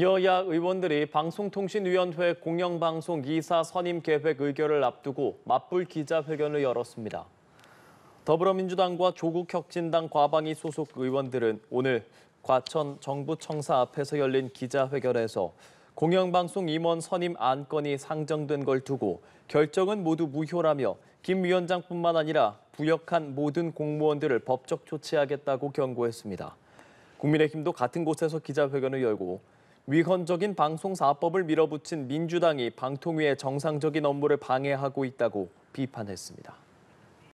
여야 의원들이 방송통신위원회 공영방송 이사 선임 계획 의결을 앞두고 맞불 기자회견을 열었습니다. 더불어민주당과 조국혁진당 과방위 소속 의원들은 오늘 과천 정부청사 앞에서 열린 기자회견에서 공영방송 임원 선임 안건이 상정된 걸 두고 결정은 모두 무효라며 김 위원장뿐만 아니라 부역한 모든 공무원들을 법적 조치하겠다고 경고했습니다. 국민의힘도 같은 곳에서 기자회견을 열고 위헌적인 방송사법을 밀어붙인 민주당이 방통위의 정상적인 업무를 방해하고 있다고 비판했습니다.